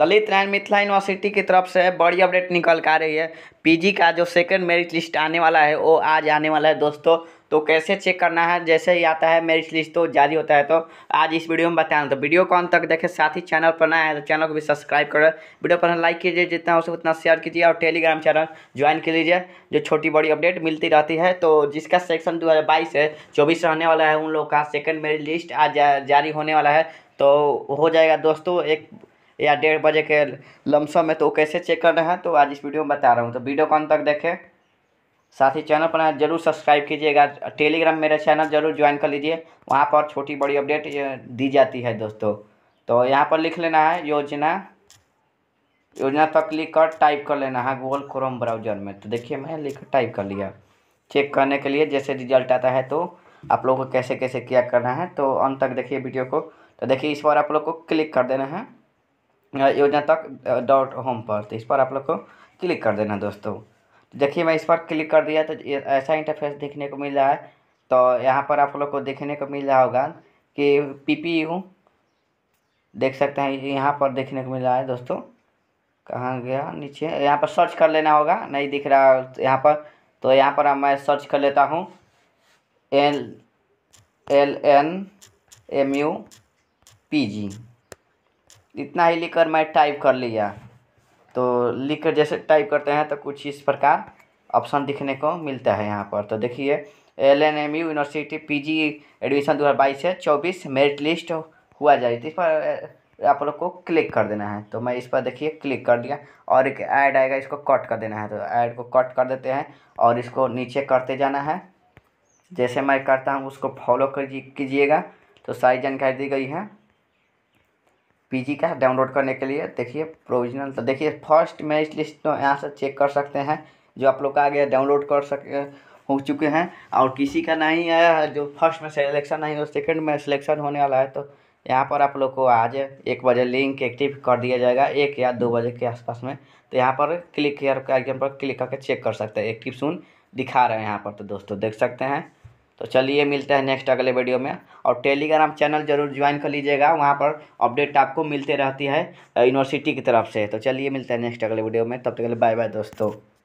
Lalit Narayan Mithila university की तरफ से बड़ी अपडेट निकल कर आ रही है पीजी का जो सेकंड मेरिट लिस्ट आने वाला है वो आज आने वाला है दोस्तों तो कैसे चेक करना है जैसे ही आता है मेरिट लिस्ट तो जारी होता है तो आज इस वीडियो में बताया तो वीडियो को अंत तक देखें साथ ही चैनल पर नया है तो चैनल को भी सब्सक्राइब करें वीडियो पर लाइक कीजिए जितना हो सके उतना शेयर कीजिए और टेलीग्राम चैनल ज्वाइन कर लीजिए जो छोटी बड़ी अपडेट मिलती रहती है तो जिसका सेक्शन दो है चौबीस रहने वाला है उन लोगों का सेकेंड मेरिट लिस्ट आज जारी होने वाला है तो हो जाएगा दोस्तों एक या डेढ़ बजे के लमसम में तो वो कैसे चेक करना है तो आज इस वीडियो में बता रहा हूँ तो वीडियो को अंत तक देखें साथ ही चैनल पर जरूर सब्सक्राइब कीजिएगा टेलीग्राम मेरा चैनल जरूर ज्वाइन कर लीजिए वहाँ पर छोटी बड़ी अपडेट दी जाती है दोस्तों तो यहाँ पर लिख लेना है योजना योजना तक क्लिक कर टाइप कर लेना है गूगल क्रोम ब्राउजर में तो देखिए मैं लिख टाइप कर लिया चेक करने के लिए जैसे रिजल्ट आता है तो आप लोगों को कैसे कैसे क्या करना है तो अंत तक देखिए वीडियो को तो देखिए इस बार आप लोग को क्लिक कर देना है योजना तक डॉट होम पर तो इस पर आप लोग को क्लिक कर देना दोस्तों तो देखिए मैं इस पर क्लिक कर दिया तो ऐसा इंटरफेस देखने को मिल रहा है तो यहाँ पर आप लोग को देखने को मिल रहा होगा कि पीपीयू e देख सकते हैं यहाँ पर देखने को मिल रहा है दोस्तों कहाँ गया नीचे यहाँ पर सर्च कर लेना होगा नहीं दिख रहा यहाँ पर तो यहाँ पर मैं सर्च कर लेता हूँ L L N M U P G इतना ही लिख कर मैं टाइप कर लिया तो लिख कर जैसे टाइप करते हैं तो कुछ इस प्रकार ऑप्शन दिखने को मिलता है यहाँ पर तो देखिए L N M U university P G admission दो हज़ार बाईस है चौबीस मेरिट लिस्ट हुआ जाए तो इस पर आप लोग को क्लिक कर देना है तो मैं इस पर देखिए क्लिक कर दिया और एक ऐड आएगा इसको कट कर देना है तो ऐड को कट कर देते हैं और इसको नीचे करते जाना है जैसे मैं करता हूँ उसको फॉलो कर कीजिएगा तो सारी जानकारी दी गई है पीजी का डाउनलोड करने के लिए देखिए प्रोविजनल तो देखिए फर्स्ट इस लिस्ट तो यहाँ से चेक कर सकते हैं जो आप लोग का आ गया डाउनलोड कर सके हो चुके हैं और किसी का नहीं आया है जो फर्स्ट में सिलेक्शन नहीं हो सेकंड में सिलेक्शन होने वाला है तो यहाँ पर आप लोग को आज एक बजे लिंक एक्टिव कर दिया जाएगा एक या दो बजे के आसपास में तो यहाँ पर क्लिक के आइकन पर क्लिक करके चेक कर सकते हैं एक्टिव सुन दिखा रहे हैं यहाँ पर तो दोस्तों देख सकते हैं तो चलिए मिलते हैं नेक्स्ट अगले वीडियो में और टेलीग्राम चैनल जरूर ज्वाइन कर लीजिएगा वहाँ पर अपडेट आपको मिलते रहती है यूनिवर्सिटी की तरफ से तो चलिए मिलते हैं नेक्स्ट अगले वीडियो में तब तक के लिए बाय बाय दोस्तों